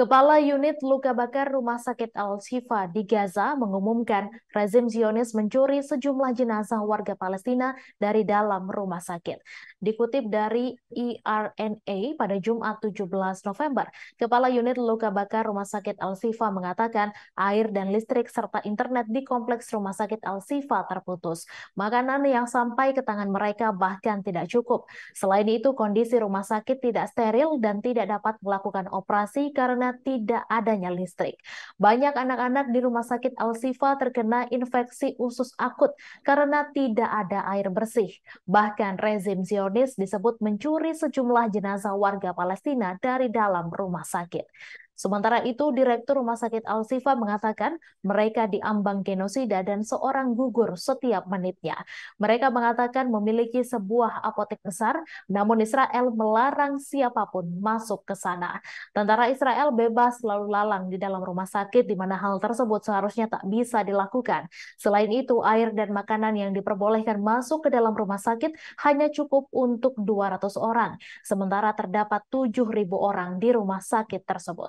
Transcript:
Kepala Unit Luka Bakar Rumah Sakit Al-Shifa di Gaza mengumumkan rezim Zionis mencuri sejumlah jenazah warga Palestina dari dalam rumah sakit. Dikutip dari IRNA e pada Jumat 17 November, Kepala Unit Luka Bakar Rumah Sakit Al-Shifa mengatakan air dan listrik serta internet di kompleks rumah sakit Al-Shifa terputus. Makanan yang sampai ke tangan mereka bahkan tidak cukup. Selain itu, kondisi rumah sakit tidak steril dan tidak dapat melakukan operasi karena tidak adanya listrik. Banyak anak-anak di rumah sakit Al-Sifa terkena infeksi usus akut karena tidak ada air bersih. Bahkan rezim Zionis disebut mencuri sejumlah jenazah warga Palestina dari dalam rumah sakit. Sementara itu, Direktur Rumah Sakit Al-Sifa mengatakan mereka diambang genosida dan seorang gugur setiap menitnya. Mereka mengatakan memiliki sebuah apotek besar, namun Israel melarang siapapun masuk ke sana. Tentara Israel bebas lalu lalang di dalam rumah sakit di mana hal tersebut seharusnya tak bisa dilakukan. Selain itu, air dan makanan yang diperbolehkan masuk ke dalam rumah sakit hanya cukup untuk 200 orang, sementara terdapat 7.000 orang di rumah sakit tersebut.